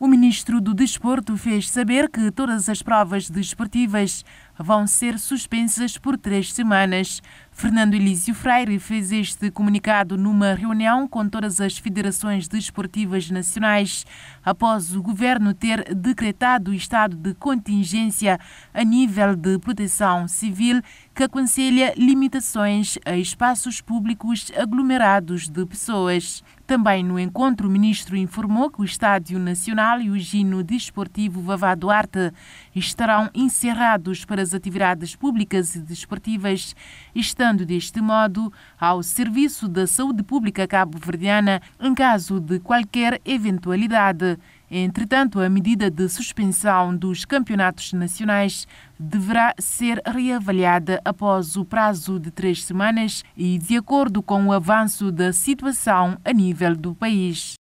O ministro do Desporto fez saber que todas as provas desportivas vão ser suspensas por três semanas. Fernando Elísio Freire fez este comunicado numa reunião com todas as federações desportivas nacionais, após o governo ter decretado o estado de contingência a nível de proteção civil, que aconselha limitações a espaços públicos aglomerados de pessoas. Também no encontro, o ministro informou que o Estádio Nacional e o Gino Desportivo Vavá Duarte estarão encerrados para das atividades públicas e desportivas, estando deste modo ao serviço da saúde pública cabo-verdiana em caso de qualquer eventualidade. Entretanto, a medida de suspensão dos campeonatos nacionais deverá ser reavaliada após o prazo de três semanas e de acordo com o avanço da situação a nível do país.